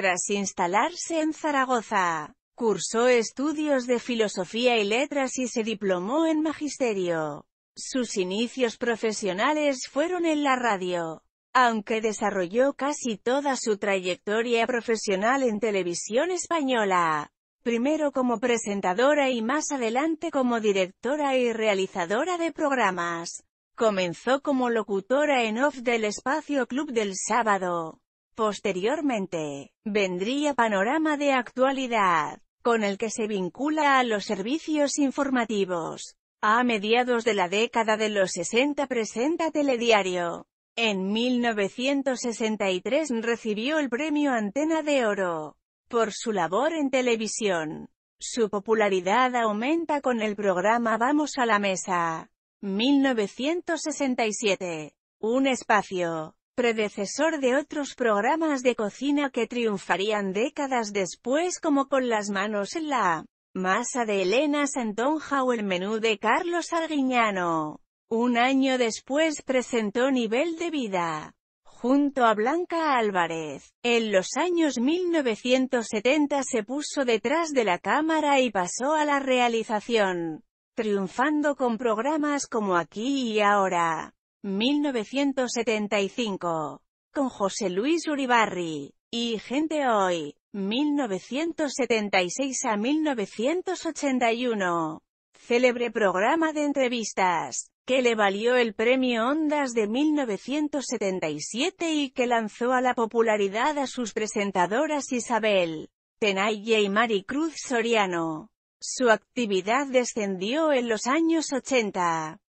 Tras instalarse en Zaragoza, cursó estudios de Filosofía y Letras y se diplomó en Magisterio. Sus inicios profesionales fueron en la radio, aunque desarrolló casi toda su trayectoria profesional en televisión española, primero como presentadora y más adelante como directora y realizadora de programas. Comenzó como locutora en off del espacio Club del Sábado, Posteriormente, vendría Panorama de Actualidad, con el que se vincula a los servicios informativos. A mediados de la década de los 60 presenta Telediario. En 1963 recibió el premio Antena de Oro por su labor en televisión. Su popularidad aumenta con el programa Vamos a la Mesa. 1967. Un espacio predecesor de otros programas de cocina que triunfarían décadas después como Con las manos en la masa de Elena Santonja o El menú de Carlos Arguiñano. Un año después presentó Nivel de vida junto a Blanca Álvarez. En los años 1970 se puso detrás de la cámara y pasó a la realización, triunfando con programas como Aquí y Ahora, 1975. Con José Luis Uribarri. Y Gente Hoy. 1976 a 1981. Célebre programa de entrevistas, que le valió el premio Ondas de 1977 y que lanzó a la popularidad a sus presentadoras Isabel Tenaye y Maricruz Soriano. Su actividad descendió en los años 80.